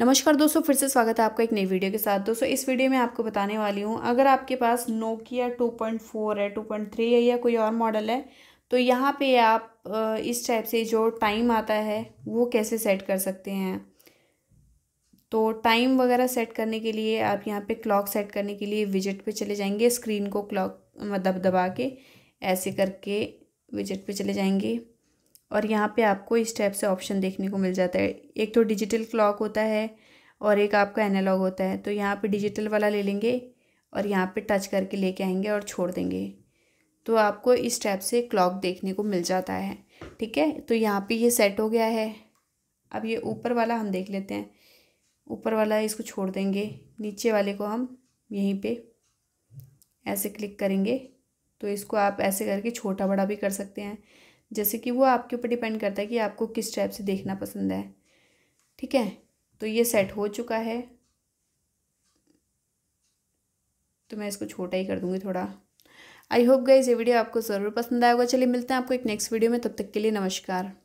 नमस्कार दोस्तों फिर से स्वागत है आपका एक नई वीडियो के साथ दोस्तों इस वीडियो में आपको बताने वाली हूँ अगर आपके पास नोकिया 2.4 है 2.3 है या कोई और मॉडल है तो यहाँ पे आप इस टाइप से जो टाइम आता है वो कैसे सेट कर सकते हैं तो टाइम वगैरह सेट करने के लिए आप यहाँ पे क्लॉक सेट करने के लिए विजिट पर चले जाएँगे स्क्रीन को क्लॉक दब मतलब दबा के ऐसे करके विजिट पर चले जाएंगे और यहाँ पे आपको इस टाइप से ऑप्शन देखने को मिल जाता है एक तो डिजिटल क्लॉक होता है और एक आपका एनालॉग होता है तो यहाँ पे डिजिटल वाला ले लेंगे और यहाँ पे टच करके लेके आएंगे और छोड़ देंगे तो आपको इस टाइप से क्लॉक देखने को मिल जाता है ठीक है तो यहाँ पे ये सेट हो गया है अब ये ऊपर वाला हम देख लेते हैं ऊपर वाला इसको छोड़ देंगे नीचे वाले को हम यहीं पर ऐसे क्लिक करेंगे तो इसको आप ऐसे करके छोटा बड़ा भी कर सकते हैं जैसे कि वो आपके ऊपर डिपेंड करता है कि आपको किस टाइप से देखना पसंद है ठीक है तो ये सेट हो चुका है तो मैं इसको छोटा ही कर दूंगी थोड़ा आई होप गाइज ये वीडियो आपको ज़रूर पसंद आएगा चलिए मिलते हैं आपको एक नेक्स्ट वीडियो में तब तक के लिए नमस्कार